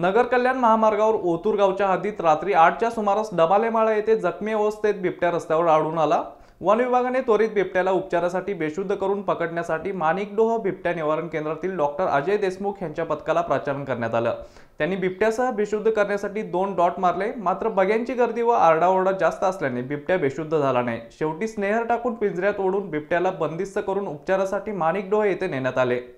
नगर कल्याण महामार्गावर ओतूर गावच्या हद्दीत रात्री आठच्या सुमारास डबालेमाळा येथे जखमी अवस्थेत बिबट्या रस्त्यावर आढळून आला वन विभागाने त्वरित बिबट्याला उपचारासाठी बेशुद्ध करून पकडण्यासाठी माणिकडोह बिबट्या निवारण केंद्रातील डॉक्टर अजय देशमुख यांच्या पथकाला प्राचारण करण्यात आलं त्यांनी बिबट्यासह बेशुद्ध करण्यासाठी दोन डॉट मारले मात्र बग्यांची गर्दी व आरडाओरडा जास्त असल्याने बिबट्या बेशुद्ध झाला नाही शेवटी स्नेहर टाकून पिंजऱ्यात ओढून बिबट्याला बंदिस्त करून उपचारासाठी माणिकडोह येथे नेण्यात आले